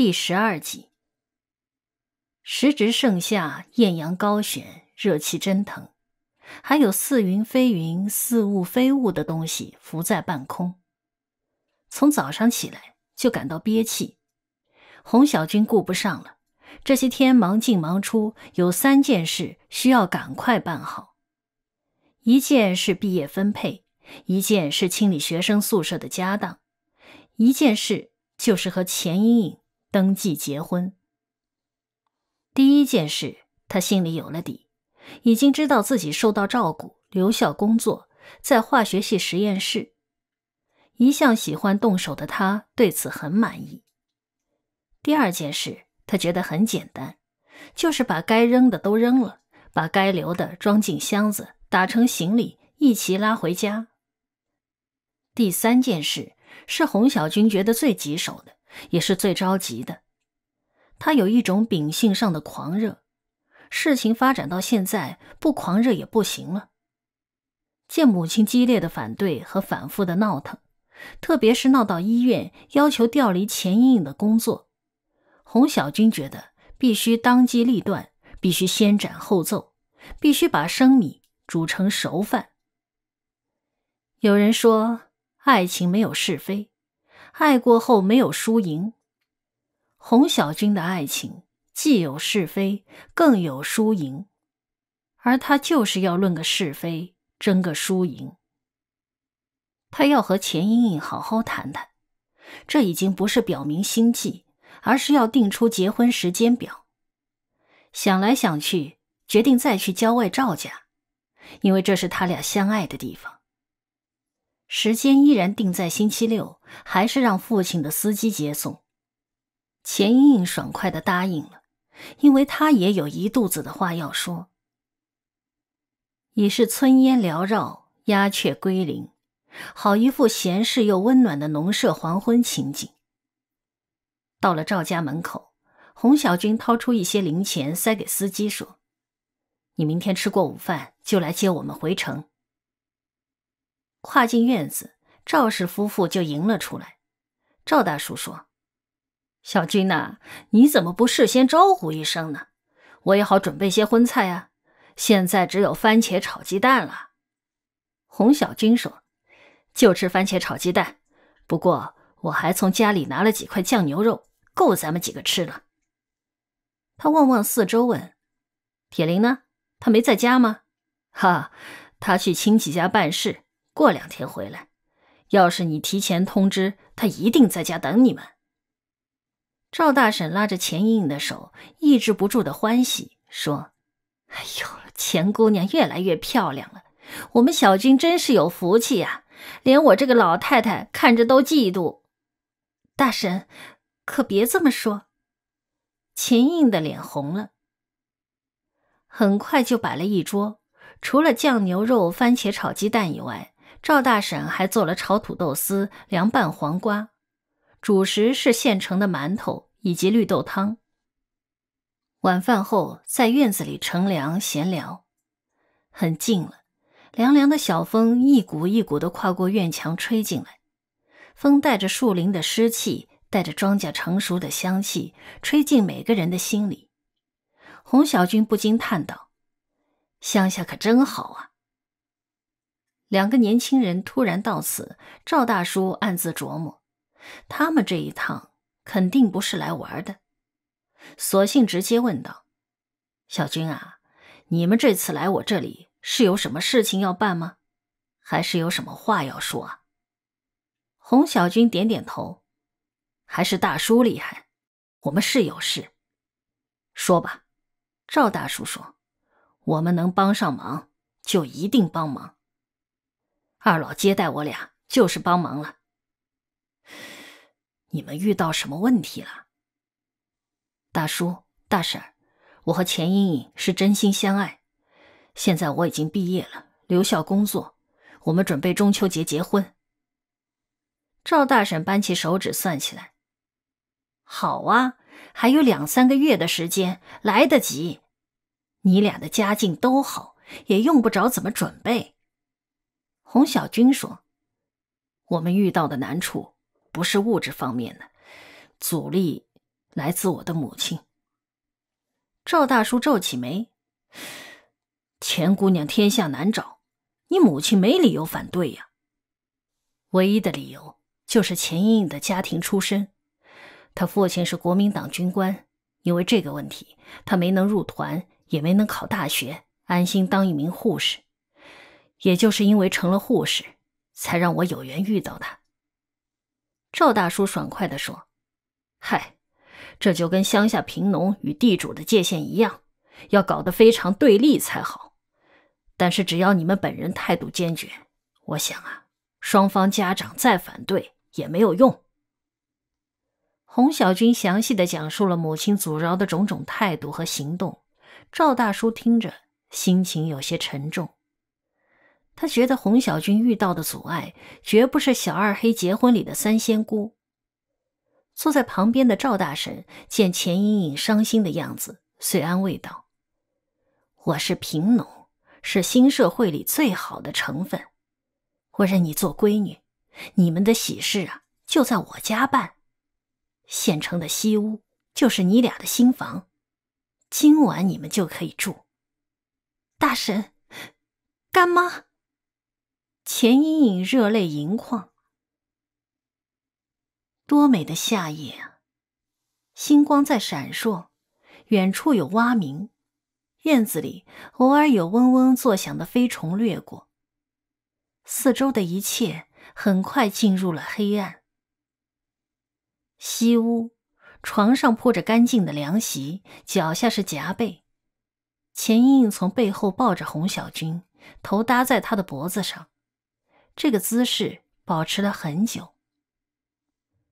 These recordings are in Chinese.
第十二集，时值盛夏，艳阳高悬，热气蒸腾，还有似云非云、似雾非雾的东西浮在半空。从早上起来就感到憋气。洪小军顾不上了，这些天忙进忙出，有三件事需要赶快办好：一件是毕业分配，一件是清理学生宿舍的家当，一件事就是和钱莹莹。登记结婚，第一件事，他心里有了底，已经知道自己受到照顾，留校工作，在化学系实验室。一向喜欢动手的他对此很满意。第二件事，他觉得很简单，就是把该扔的都扔了，把该留的装进箱子，打成行李，一齐拉回家。第三件事是洪小军觉得最棘手的。也是最着急的。他有一种秉性上的狂热，事情发展到现在，不狂热也不行了。见母亲激烈的反对和反复的闹腾，特别是闹到医院，要求调离钱莹莹的工作，洪小军觉得必须当机立断，必须先斩后奏，必须把生米煮成熟饭。有人说，爱情没有是非。爱过后没有输赢，洪小军的爱情既有是非，更有输赢，而他就是要论个是非，争个输赢。他要和钱莹莹好好谈谈，这已经不是表明心迹，而是要定出结婚时间表。想来想去，决定再去郊外赵家，因为这是他俩相爱的地方。时间依然定在星期六，还是让父亲的司机接送。钱莹莹爽快的答应了，因为她也有一肚子的话要说。已是炊烟缭绕，鸦雀归林，好一副闲适又温暖的农舍黄昏情景。到了赵家门口，洪小军掏出一些零钱塞给司机说：“你明天吃过午饭就来接我们回城。”跨进院子，赵氏夫妇就迎了出来。赵大叔说：“小军呐，你怎么不事先招呼一声呢？我也好准备些荤菜呀。现在只有番茄炒鸡蛋了。”洪小军说：“就吃番茄炒鸡蛋，不过我还从家里拿了几块酱牛肉，够咱们几个吃了。”他望望四周，问：“铁林呢？他没在家吗？”“哈，他去亲戚家办事。”过两天回来，要是你提前通知，他一定在家等你们。赵大婶拉着钱莹莹的手，抑制不住的欢喜说：“哎呦，钱姑娘越来越漂亮了，我们小军真是有福气呀，连我这个老太太看着都嫉妒。”大婶，可别这么说。钱莹的脸红了，很快就摆了一桌，除了酱牛肉、番茄炒鸡蛋以外。赵大婶还做了炒土豆丝、凉拌黄瓜，主食是现成的馒头以及绿豆汤。晚饭后，在院子里乘凉闲聊，很静了。凉凉的小风一股一股的跨过院墙吹进来，风带着树林的湿气，带着庄稼成熟的香气，吹进每个人的心里。洪小军不禁叹道：“乡下可真好啊！”两个年轻人突然到此，赵大叔暗自琢磨：他们这一趟肯定不是来玩的。索性直接问道：“小军啊，你们这次来我这里是有什么事情要办吗？还是有什么话要说啊？”洪小军点点头：“还是大叔厉害，我们是有事。说吧。”赵大叔说：“我们能帮上忙，就一定帮忙。”二老接待我俩就是帮忙了。你们遇到什么问题了？大叔大婶，我和钱莹莹是真心相爱。现在我已经毕业了，留校工作，我们准备中秋节结婚。赵大婶扳起手指算起来，好啊，还有两三个月的时间，来得及。你俩的家境都好，也用不着怎么准备。洪小军说：“我们遇到的难处不是物质方面的，阻力来自我的母亲。”赵大叔皱起眉：“钱姑娘天下难找，你母亲没理由反对呀。唯一的理由就是钱莹莹的家庭出身，她父亲是国民党军官，因为这个问题，她没能入团，也没能考大学，安心当一名护士。”也就是因为成了护士，才让我有缘遇到他。赵大叔爽快地说：“嗨，这就跟乡下贫农与地主的界限一样，要搞得非常对立才好。但是只要你们本人态度坚决，我想啊，双方家长再反对也没有用。”洪小军详细的讲述了母亲阻挠的种种态度和行动。赵大叔听着，心情有些沉重。他觉得洪小军遇到的阻碍，绝不是小二黑结婚里的三仙姑。坐在旁边的赵大婶见钱莹莹伤心的样子，遂安慰道：“我是贫农，是新社会里最好的成分。我认你做闺女，你们的喜事啊，就在我家办。县城的西屋就是你俩的新房，今晚你们就可以住。大婶，干妈。”钱莹莹热泪盈眶。多美的夏夜啊！星光在闪烁，远处有蛙鸣，院子里偶尔有嗡嗡作响的飞虫掠过。四周的一切很快进入了黑暗。西屋床上铺着干净的凉席，脚下是夹被。钱莹莹从背后抱着洪小军，头搭在他的脖子上。这个姿势保持了很久。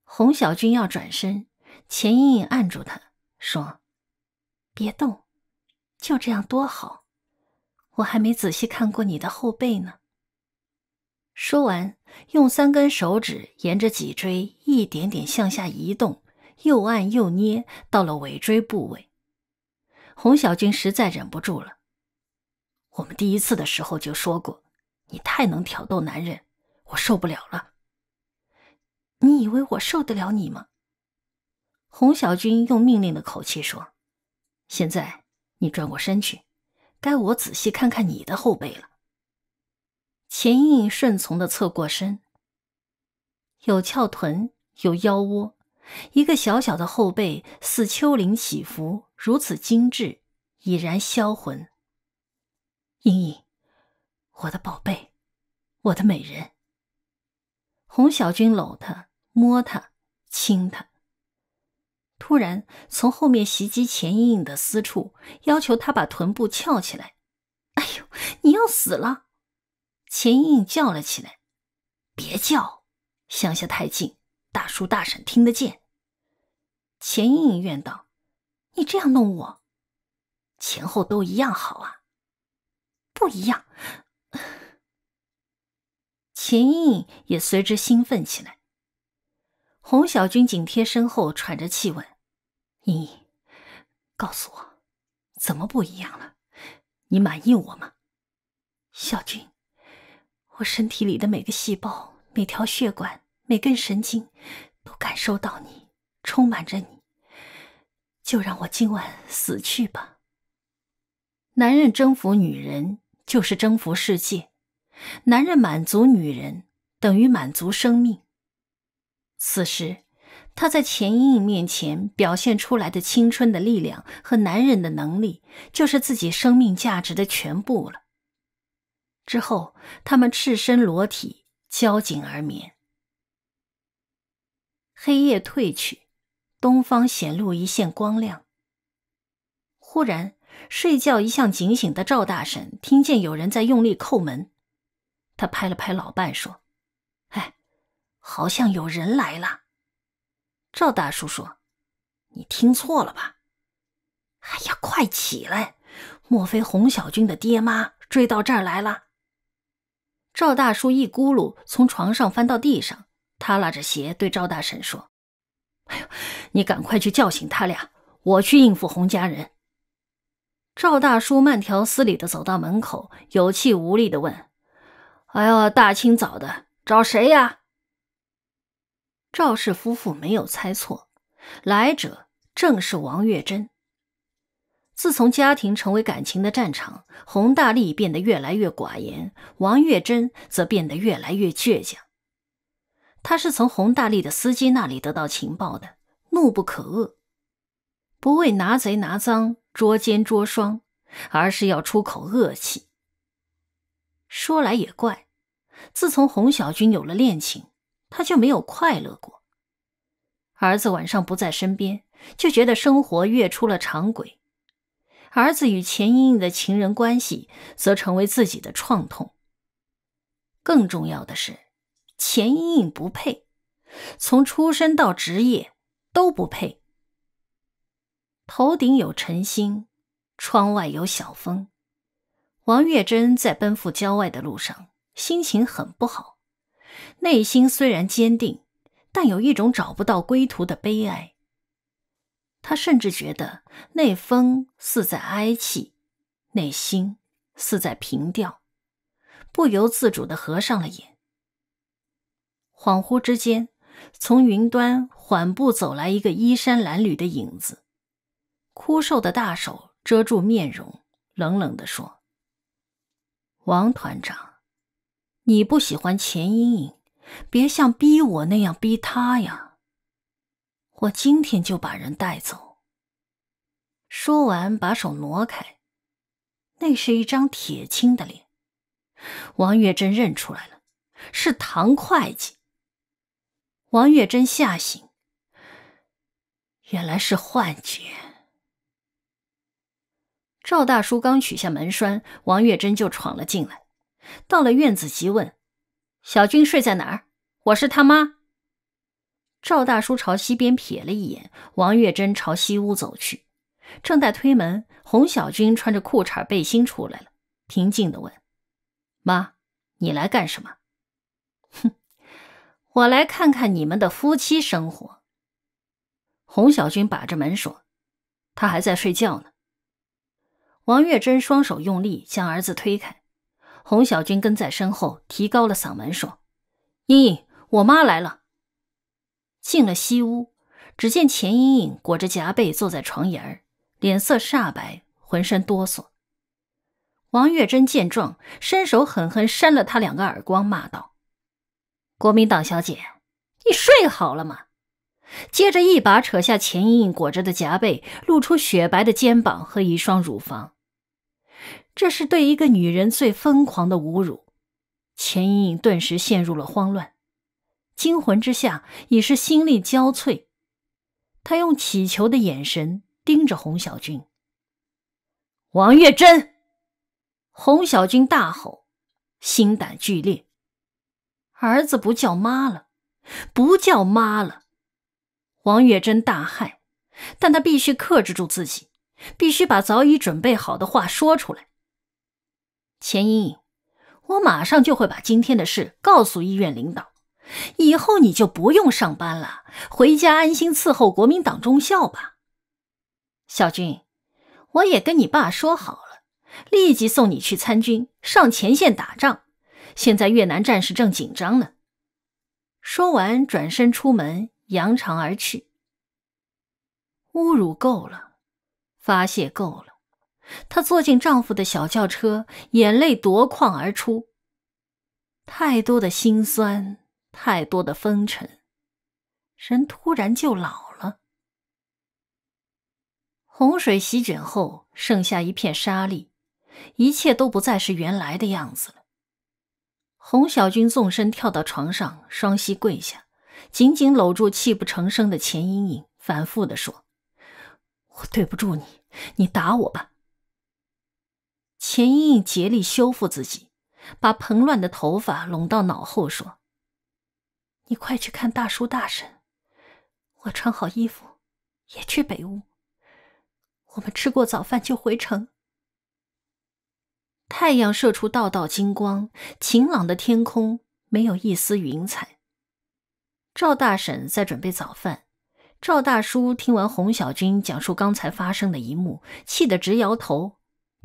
洪小军要转身，钱莹莹按住他，说：“别动，就这样多好。我还没仔细看过你的后背呢。”说完，用三根手指沿着脊椎一点点向下移动，又按又捏，到了尾椎部位。洪小军实在忍不住了。我们第一次的时候就说过。你太能挑逗男人，我受不了了。你以为我受得了你吗？洪小军用命令的口气说：“现在你转过身去，该我仔细看看你的后背了。”钱颖顺从的侧过身，有翘臀，有腰窝，一个小小的后背似丘陵起伏，如此精致，已然销魂。莹莹，我的宝贝，我的美人。洪小军搂她、摸她、亲她。突然从后面袭击钱莹莹的私处，要求她把臀部翘起来。哎呦，你要死了！钱莹莹叫了起来：“别叫，乡下太近，大叔大婶听得见。”钱莹莹怨道：“你这样弄我，前后都一样好啊，不一样。”秦莹莹也随之兴奋起来。洪小军紧贴身后，喘着气问：“莹莹，告诉我，怎么不一样了？你满意我吗？”小军，我身体里的每个细胞、每条血管、每根神经，都感受到你，充满着你。就让我今晚死去吧。男人征服女人，就是征服世界。男人满足女人，等于满足生命。此时，他在钱莹莹面前表现出来的青春的力量和男人的能力，就是自己生命价值的全部了。之后，他们赤身裸体，交颈而眠。黑夜褪去，东方显露一线光亮。忽然，睡觉一向警醒的赵大婶听见有人在用力叩门。他拍了拍老伴说：“哎，好像有人来了。”赵大叔说：“你听错了吧？”“哎呀，快起来！莫非洪小军的爹妈追到这儿来了？”赵大叔一咕噜从床上翻到地上，他拉着鞋对赵大婶说：“哎呦，你赶快去叫醒他俩，我去应付洪家人。”赵大叔慢条斯理的走到门口，有气无力的问。哎呦！大清早的，找谁呀？赵氏夫妇没有猜错，来者正是王月珍。自从家庭成为感情的战场，洪大力变得越来越寡言，王月珍则变得越来越倔强。他是从洪大力的司机那里得到情报的，怒不可遏，不为拿贼拿赃、捉奸捉双，而是要出口恶气。说来也怪，自从洪小军有了恋情，他就没有快乐过。儿子晚上不在身边，就觉得生活越出了常轨。儿子与钱莹莹的情人关系，则成为自己的创痛。更重要的是，钱莹莹不配，从出身到职业都不配。头顶有晨星，窗外有小风。王月珍在奔赴郊外的路上，心情很不好。内心虽然坚定，但有一种找不到归途的悲哀。她甚至觉得那风似在哀泣，内心似在平调，不由自主地合上了眼。恍惚之间，从云端缓步走来一个衣衫褴褛的影子，枯瘦的大手遮住面容，冷冷地说。王团长，你不喜欢钱莹莹，别像逼我那样逼她呀！我今天就把人带走。说完，把手挪开，那是一张铁青的脸。王月珍认出来了，是唐会计。王月珍吓醒，原来是幻觉。赵大叔刚取下门栓，王月珍就闯了进来。到了院子急问：“小军睡在哪儿？”“我是他妈。”赵大叔朝西边瞥了一眼，王月珍朝西屋走去，正在推门，洪小军穿着裤衩背心出来了，平静的问：“妈，你来干什么？”“哼，我来看看你们的夫妻生活。”洪小军把着门说：“他还在睡觉呢。”王月珍双手用力将儿子推开，洪小军跟在身后，提高了嗓门说：“英英，我妈来了。”进了西屋，只见钱英英裹着夹被坐在床沿儿，脸色煞白，浑身哆嗦。王月珍见状，伸手狠狠扇了他两个耳光，骂道：“国民党小姐，你睡好了吗？”接着一把扯下钱英英裹着的夹被，露出雪白的肩膀和一双乳房。这是对一个女人最疯狂的侮辱。钱莹莹顿时陷入了慌乱，惊魂之下已是心力交瘁。她用乞求的眼神盯着洪小军。王月珍，洪小军大吼，心胆俱裂。儿子不叫妈了，不叫妈了。王月珍大骇，但他必须克制住自己，必须把早已准备好的话说出来。钱瑛，我马上就会把今天的事告诉医院领导，以后你就不用上班了，回家安心伺候国民党中校吧。小军，我也跟你爸说好了，立即送你去参军，上前线打仗。现在越南战事正紧张呢。说完，转身出门，扬长而去。侮辱够了，发泄够了。她坐进丈夫的小轿车，眼泪夺眶而出。太多的心酸，太多的风尘，人突然就老了。洪水席卷后，剩下一片沙砾，一切都不再是原来的样子了。洪小军纵身跳到床上，双膝跪下，紧紧搂住泣不成声的钱莹莹，反复地说：“我对不住你，你打我吧。”钱莹竭力修复自己，把蓬乱的头发拢到脑后，说：“你快去看大叔大婶，我穿好衣服，也去北屋。我们吃过早饭就回城。”太阳射出道道金光，晴朗的天空没有一丝云彩。赵大婶在准备早饭，赵大叔听完洪小军讲述刚才发生的一幕，气得直摇头。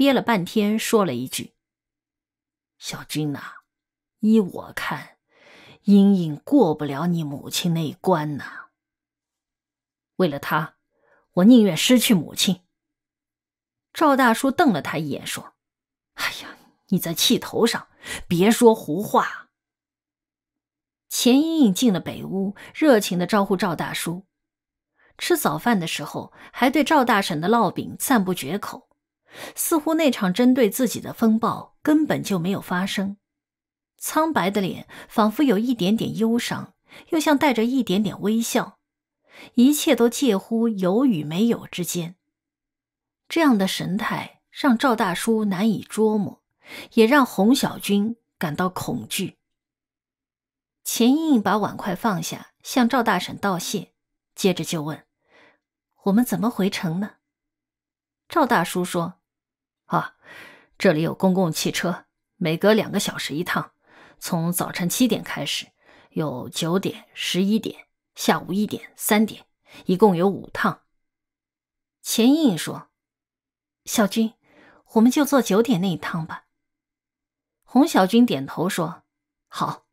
憋了半天，说了一句：“小军呐，依我看，英英过不了你母亲那一关呐。为了她，我宁愿失去母亲。”赵大叔瞪了他一眼，说：“哎呀，你在气头上，别说胡话。”钱英英进了北屋，热情的招呼赵大叔。吃早饭的时候，还对赵大婶的烙饼赞不绝口。似乎那场针对自己的风暴根本就没有发生。苍白的脸仿佛有一点点忧伤，又像带着一点点微笑，一切都介乎有与没有之间。这样的神态让赵大叔难以捉摸，也让洪小军感到恐惧。钱莹莹把碗筷放下，向赵大婶道谢，接着就问：“我们怎么回城呢？”赵大叔说。啊，这里有公共汽车，每隔两个小时一趟，从早晨七点开始，有九点、十一点、下午一点、三点，一共有五趟。钱颖莹说：“小军，我们就坐九点那一趟吧。”洪小军点头说：“好。”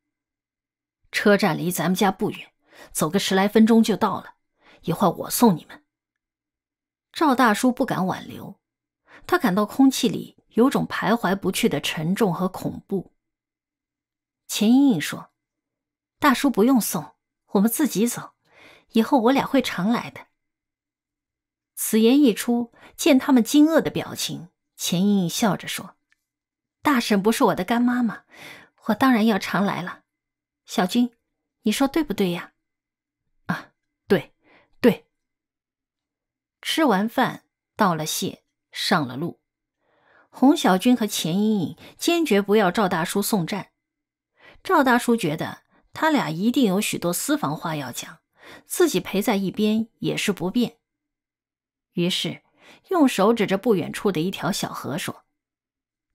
车站离咱们家不远，走个十来分钟就到了，一会儿我送你们。赵大叔不敢挽留。他感到空气里有种徘徊不去的沉重和恐怖。钱莹莹说：“大叔不用送，我们自己走。以后我俩会常来的。”此言一出，见他们惊愕的表情，钱莹莹笑着说：“大婶不是我的干妈妈，我当然要常来了。小军，你说对不对呀？”“啊，对，对。”吃完饭，道了谢。上了路，洪小军和钱莹莹坚决不要赵大叔送站。赵大叔觉得他俩一定有许多私房话要讲，自己陪在一边也是不便，于是用手指着不远处的一条小河说：“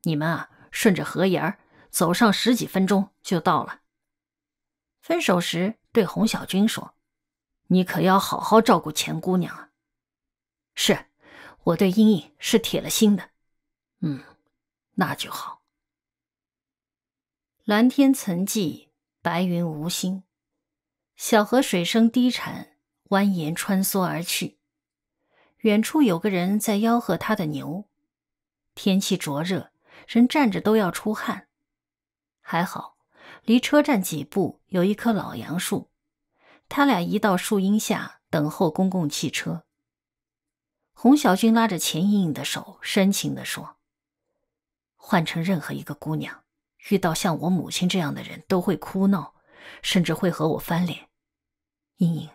你们啊，顺着河沿儿走上十几分钟就到了。”分手时，对洪小军说：“你可要好好照顾钱姑娘啊。”是。我对阴影是铁了心的。嗯，那就好。蓝天层际，白云无心，小河水声低潺，蜿蜒穿梭而去。远处有个人在吆喝他的牛。天气灼热，人站着都要出汗。还好，离车站几步有一棵老杨树。他俩一到树荫下，等候公共汽车。洪小军拉着钱莹莹的手，深情的说：“换成任何一个姑娘，遇到像我母亲这样的人都会哭闹，甚至会和我翻脸。莹莹，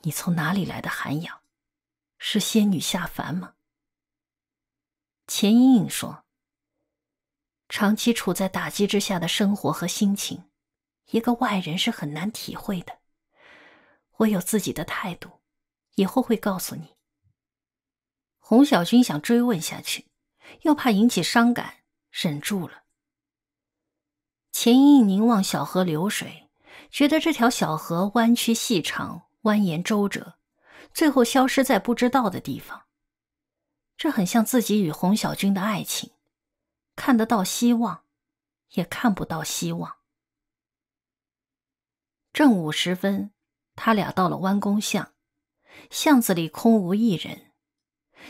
你从哪里来的涵养？是仙女下凡吗？”钱莹莹说：“长期处在打击之下的生活和心情，一个外人是很难体会的。我有自己的态度，以后会告诉你。”洪小军想追问下去，又怕引起伤感，忍住了。钱莹凝望小河流水，觉得这条小河弯曲细长，蜿蜒周折，最后消失在不知道的地方。这很像自己与洪小军的爱情，看得到希望，也看不到希望。正午时分，他俩到了弯弓巷，巷子里空无一人。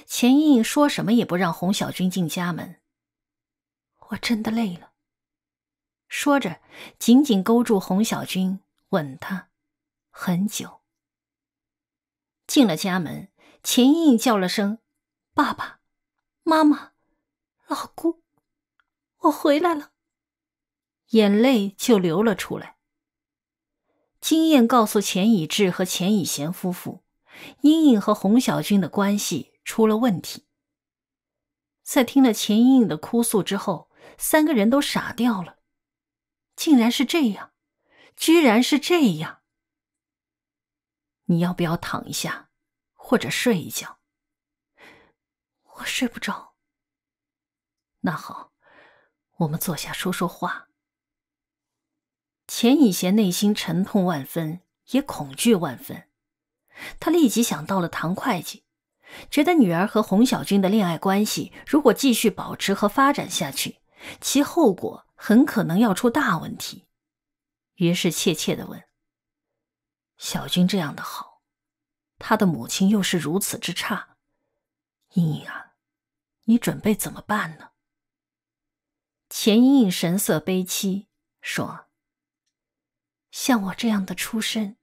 钱颖颖说什么也不让洪小军进家门。我真的累了，说着，紧紧勾住洪小军，吻他，很久。进了家门，钱颖颖叫了声：“爸爸，妈妈，老姑，我回来了。”眼泪就流了出来。经验告诉钱以智和钱以贤夫妇，英英和洪小军的关系。出了问题。在听了钱莹莹的哭诉之后，三个人都傻掉了。竟然是这样，居然是这样！你要不要躺一下，或者睡一觉？我睡不着。那好，我们坐下说说话。钱以贤内心沉痛万分，也恐惧万分。他立即想到了唐会计。觉得女儿和洪小军的恋爱关系如果继续保持和发展下去，其后果很可能要出大问题。于是怯怯地问：“小军这样的好，他的母亲又是如此之差，莹莹啊，你准备怎么办呢？”钱莹莹神色悲戚，说：“像我这样的出身，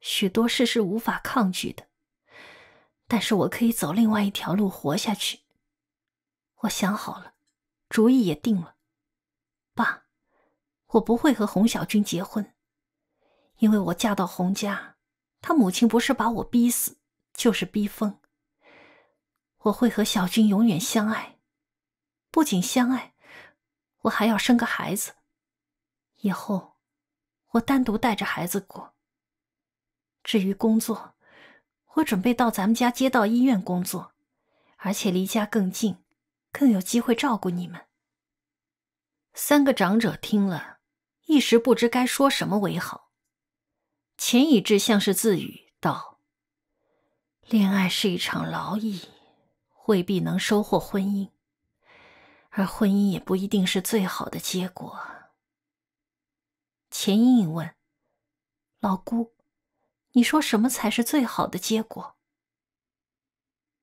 许多事是无法抗拒的。”但是我可以走另外一条路活下去。我想好了，主意也定了，爸，我不会和洪小军结婚，因为我嫁到洪家，他母亲不是把我逼死，就是逼疯。我会和小军永远相爱，不仅相爱，我还要生个孩子，以后我单独带着孩子过。至于工作，我准备到咱们家街道医院工作，而且离家更近，更有机会照顾你们。三个长者听了一时不知该说什么为好。钱以至像是自语道：“恋爱是一场劳役，未必能收获婚姻；而婚姻也不一定是最好的结果。”钱莹莹问：“老姑？”你说什么才是最好的结果？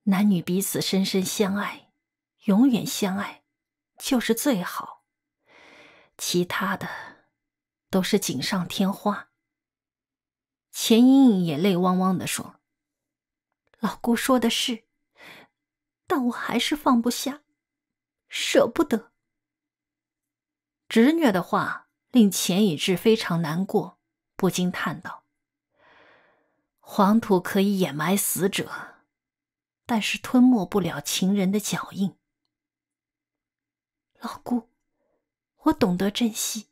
男女彼此深深相爱，永远相爱，就是最好。其他的都是锦上添花。钱莹莹也泪汪汪的说：“老姑说的是，但我还是放不下，舍不得。”侄女的话令钱以至非常难过，不禁叹道。黄土可以掩埋死者，但是吞没不了情人的脚印。老姑，我懂得珍惜。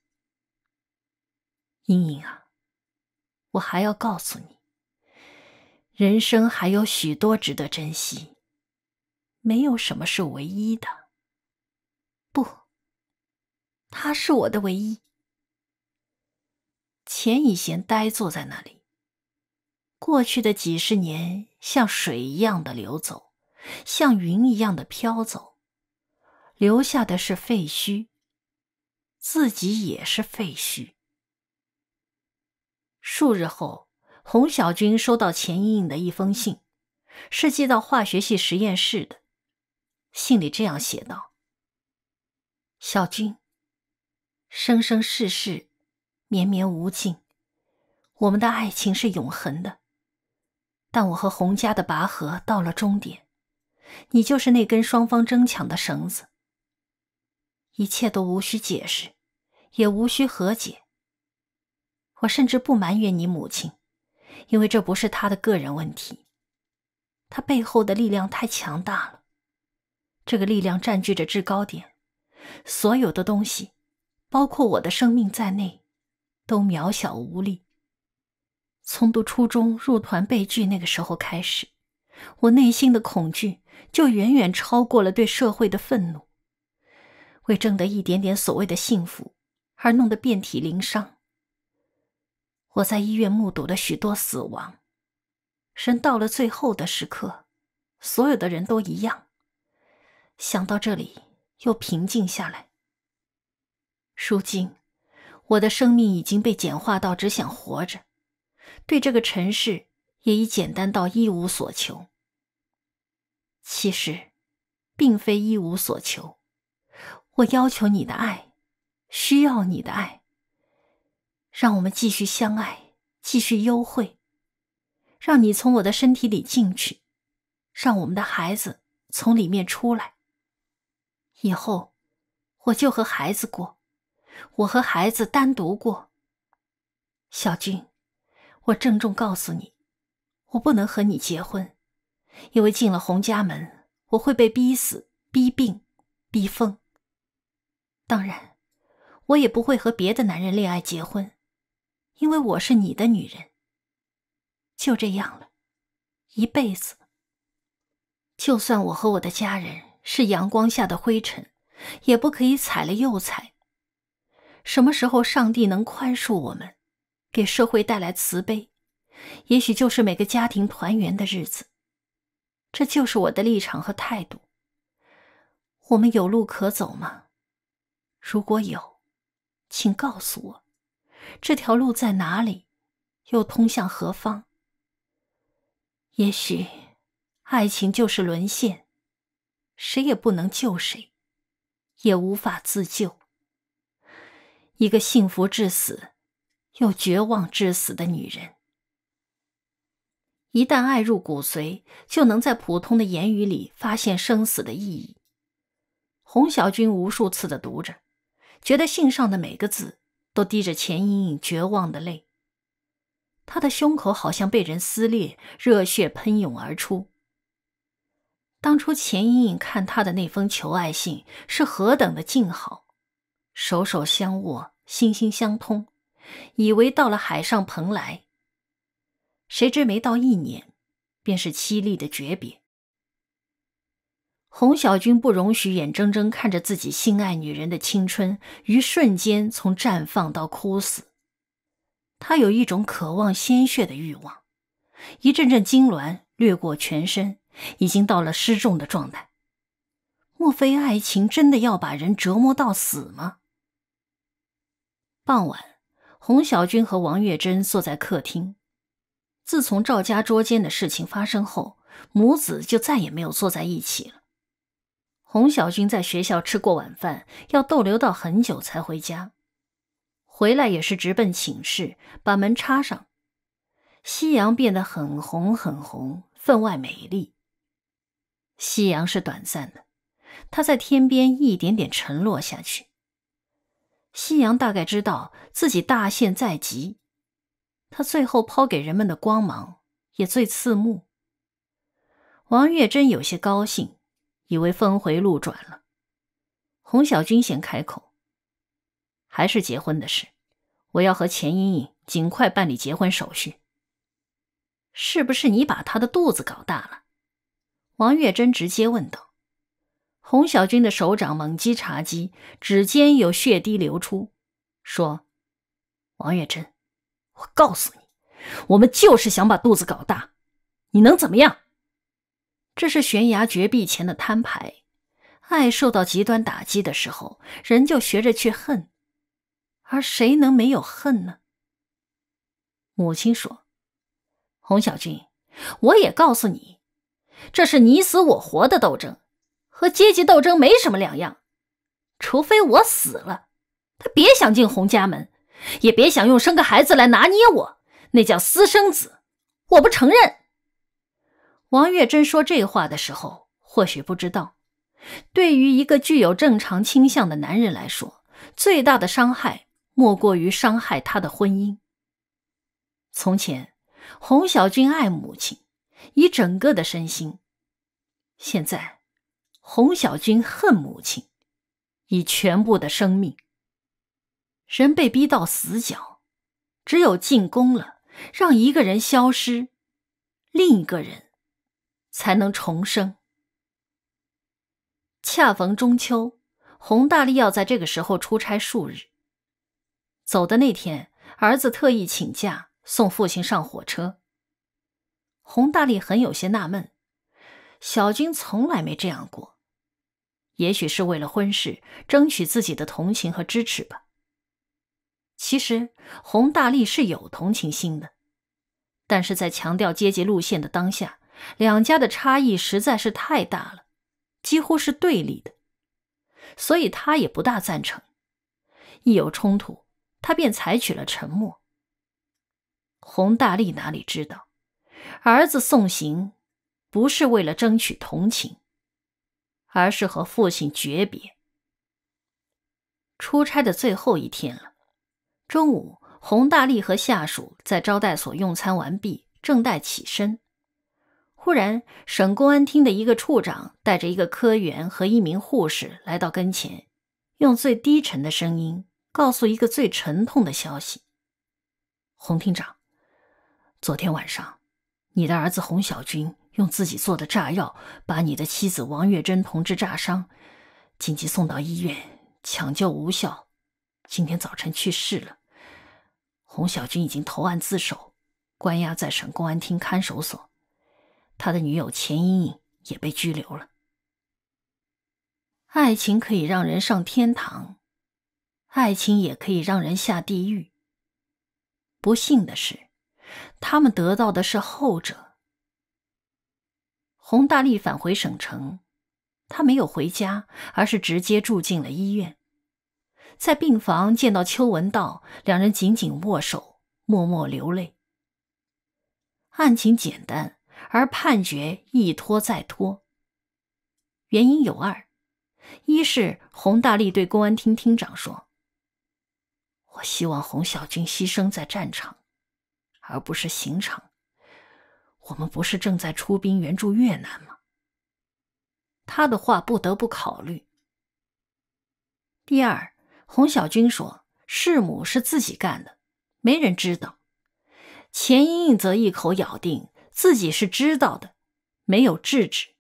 莹莹啊，我还要告诉你，人生还有许多值得珍惜，没有什么是唯一的。不，他是我的唯一。钱以贤呆坐在那里。过去的几十年像水一样的流走，像云一样的飘走，留下的是废墟，自己也是废墟。数日后，洪小军收到钱莹莹的一封信，是寄到化学系实验室的。信里这样写道：“小军，生生世世，绵绵无尽，我们的爱情是永恒的。”但我和洪家的拔河到了终点，你就是那根双方争抢的绳子。一切都无需解释，也无需和解。我甚至不埋怨你母亲，因为这不是她的个人问题。她背后的力量太强大了，这个力量占据着制高点，所有的东西，包括我的生命在内，都渺小无力。从读初中入团被拒那个时候开始，我内心的恐惧就远远超过了对社会的愤怒。为挣得一点点所谓的幸福而弄得遍体鳞伤。我在医院目睹了许多死亡，人到了最后的时刻，所有的人都一样。想到这里，又平静下来。如今，我的生命已经被简化到只想活着。对这个尘世也已简单到一无所求。其实，并非一无所求。我要求你的爱，需要你的爱。让我们继续相爱，继续幽会，让你从我的身体里进去，让我们的孩子从里面出来。以后，我就和孩子过，我和孩子单独过。小军。我郑重告诉你，我不能和你结婚，因为进了洪家门，我会被逼死、逼病、逼疯。当然，我也不会和别的男人恋爱结婚，因为我是你的女人。就这样了，一辈子。就算我和我的家人是阳光下的灰尘，也不可以踩了又踩。什么时候上帝能宽恕我们？给社会带来慈悲，也许就是每个家庭团圆的日子。这就是我的立场和态度。我们有路可走吗？如果有，请告诉我，这条路在哪里，又通向何方？也许，爱情就是沦陷，谁也不能救谁，也无法自救。一个幸福至死。又绝望至死的女人，一旦爱入骨髓，就能在普通的言语里发现生死的意义。洪小军无数次的读着，觉得信上的每个字都滴着钱莹莹绝望的泪。他的胸口好像被人撕裂，热血喷涌而出。当初钱莹莹看他的那封求爱信是何等的静好，手手相握，心心相通。以为到了海上蓬莱，谁知没到一年，便是凄厉的诀别。洪小军不容许眼睁睁看着自己心爱女人的青春于瞬间从绽放到枯死，他有一种渴望鲜血的欲望，一阵阵痉挛掠过全身，已经到了失重的状态。莫非爱情真的要把人折磨到死吗？傍晚。洪小军和王月珍坐在客厅。自从赵家捉奸的事情发生后，母子就再也没有坐在一起了。洪小军在学校吃过晚饭，要逗留到很久才回家。回来也是直奔寝室，把门插上。夕阳变得很红，很红，分外美丽。夕阳是短暂的，它在天边一点点沉落下去。夕阳大概知道自己大限在即，他最后抛给人们的光芒也最刺目。王月珍有些高兴，以为峰回路转了。洪小军先开口：“还是结婚的事，我要和钱莹莹尽快办理结婚手续。”“是不是你把她的肚子搞大了？”王月珍直接问道。洪小军的手掌猛击茶几，指尖有血滴流出，说：“王月珍，我告诉你，我们就是想把肚子搞大，你能怎么样？这是悬崖绝壁前的摊牌。爱受到极端打击的时候，人就学着去恨，而谁能没有恨呢？”母亲说：“洪小军，我也告诉你，这是你死我活的斗争。”和阶级斗争没什么两样，除非我死了，他别想进洪家门，也别想用生个孩子来拿捏我，那叫私生子，我不承认。王月珍说这话的时候，或许不知道，对于一个具有正常倾向的男人来说，最大的伤害莫过于伤害他的婚姻。从前，洪小军爱母亲，以整个的身心；现在。洪小军恨母亲，以全部的生命。人被逼到死角，只有进宫了，让一个人消失，另一个人才能重生。恰逢中秋，洪大力要在这个时候出差数日。走的那天，儿子特意请假送父亲上火车。洪大力很有些纳闷，小军从来没这样过。也许是为了婚事，争取自己的同情和支持吧。其实洪大力是有同情心的，但是在强调阶级路线的当下，两家的差异实在是太大了，几乎是对立的，所以他也不大赞成。一有冲突，他便采取了沉默。洪大力哪里知道，儿子送行不是为了争取同情。而是和父亲诀别。出差的最后一天了。中午，洪大力和下属在招待所用餐完毕，正待起身，忽然，省公安厅的一个处长带着一个科员和一名护士来到跟前，用最低沉的声音告诉一个最沉痛的消息：洪厅长，昨天晚上，你的儿子洪小军。用自己做的炸药把你的妻子王月珍同志炸伤，紧急送到医院抢救无效，今天早晨去世了。洪小军已经投案自首，关押在省公安厅看守所，他的女友钱莹莹也被拘留了。爱情可以让人上天堂，爱情也可以让人下地狱。不幸的是，他们得到的是后者。洪大力返回省城，他没有回家，而是直接住进了医院。在病房见到邱文道，两人紧紧握手，默默流泪。案情简单，而判决一拖再拖。原因有二：一是洪大力对公安厅厅长说：“我希望洪小军牺牲在战场，而不是刑场。”我们不是正在出兵援助越南吗？他的话不得不考虑。第二，洪小军说：“弑母是自己干的，没人知道。”钱英英则一口咬定自己是知道的，没有制止。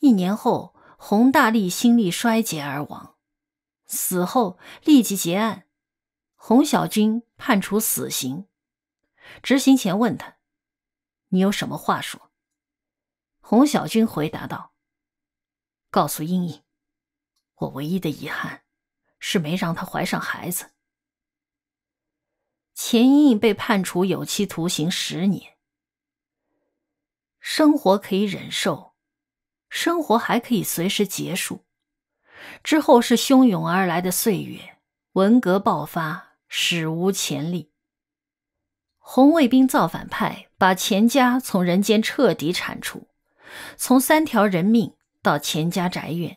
一年后，洪大力心力衰竭而亡，死后立即结案，洪小军判处死刑，执行前问他。你有什么话说？洪小军回答道：“告诉英英，我唯一的遗憾是没让她怀上孩子。钱英英被判处有期徒刑十年。生活可以忍受，生活还可以随时结束。之后是汹涌而来的岁月，文革爆发，史无前例。”红卫兵造反派把钱家从人间彻底铲除，从三条人命到钱家宅院，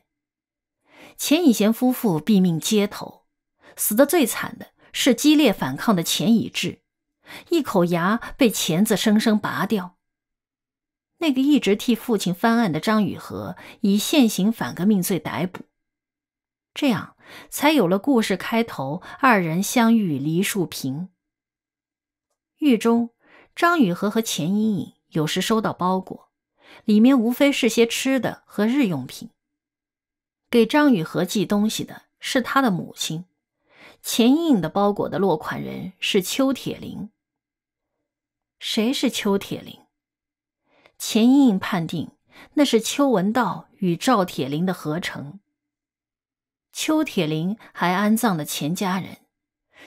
钱以贤夫妇毙命街头，死得最惨的是激烈反抗的钱以智，一口牙被钳子生生拔掉。那个一直替父亲翻案的张雨和以现行反革命罪逮捕，这样才有了故事开头，二人相遇梨树坪。狱中，张雨荷和钱莹莹有时收到包裹，里面无非是些吃的和日用品。给张雨荷寄东西的是她的母亲，钱莹莹的包裹的落款人是邱铁林。谁是邱铁林？钱莹莹判定那是邱文道与赵铁林的合成。邱铁林还安葬了钱家人，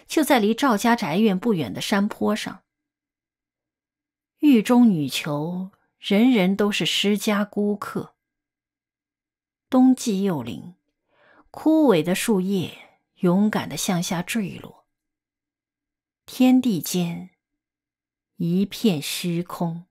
就在离赵家宅院不远的山坡上。狱中女囚，人人都是失家孤客。冬季又临，枯萎的树叶勇敢的向下坠落，天地间一片虚空。